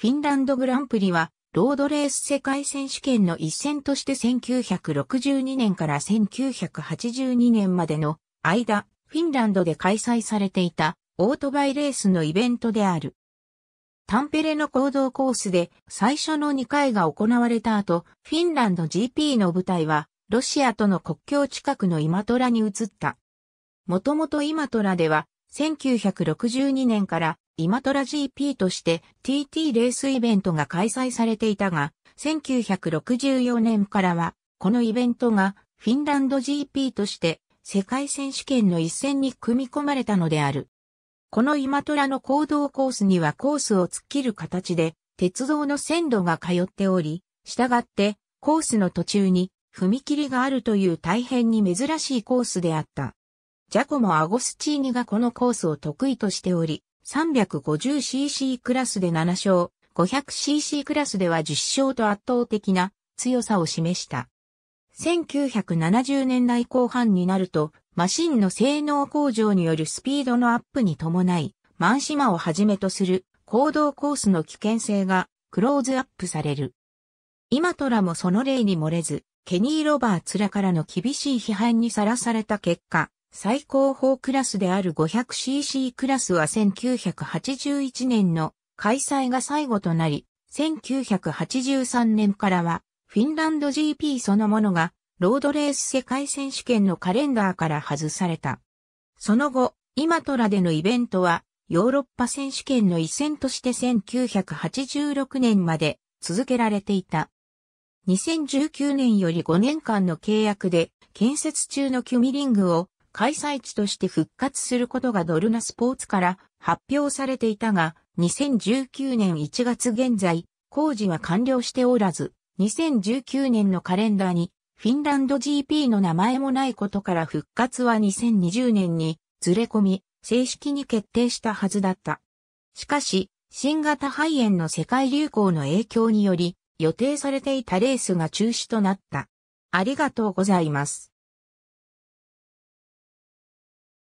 フィンランドグランプリは、ロードレース世界選手権の一戦として1962年から1982年までの間、フィンランドで開催されていたオートバイレースのイベントである。タンペレの行動コースで最初の2回が行われた後、フィンランド GP の舞台は、ロシアとの国境近くのイマトラに移った。もともとイマトラでは、1962年からイマトラ GP として TT レースイベントが開催されていたが、1964年からは、このイベントがフィンランド GP として世界選手権の一戦に組み込まれたのである。このイマトラの行動コースにはコースを突っ切る形で、鉄道の線路が通っており、従ってコースの途中に踏切があるという大変に珍しいコースであった。ジャコモ・アゴスチーニがこのコースを得意としており、350cc クラスで7勝、500cc クラスでは10勝と圧倒的な強さを示した。1970年代後半になると、マシンの性能向上によるスピードのアップに伴い、マンシマをはじめとする行動コースの危険性がクローズアップされる。今トラもその例に漏れず、ケニー・ロバーツらからの厳しい批判にさらされた結果、最高峰クラスである 500cc クラスは1981年の開催が最後となり、1983年からはフィンランド GP そのものがロードレース世界選手権のカレンダーから外された。その後、今トラでのイベントはヨーロッパ選手権の一戦として1986年まで続けられていた。2019年より5年間の契約で建設中のキュミリングを開催地として復活することがドルナスポーツから発表されていたが、2019年1月現在、工事は完了しておらず、2019年のカレンダーにフィンランド GP の名前もないことから復活は2020年にずれ込み、正式に決定したはずだった。しかし、新型肺炎の世界流行の影響により、予定されていたレースが中止となった。ありがとうございます。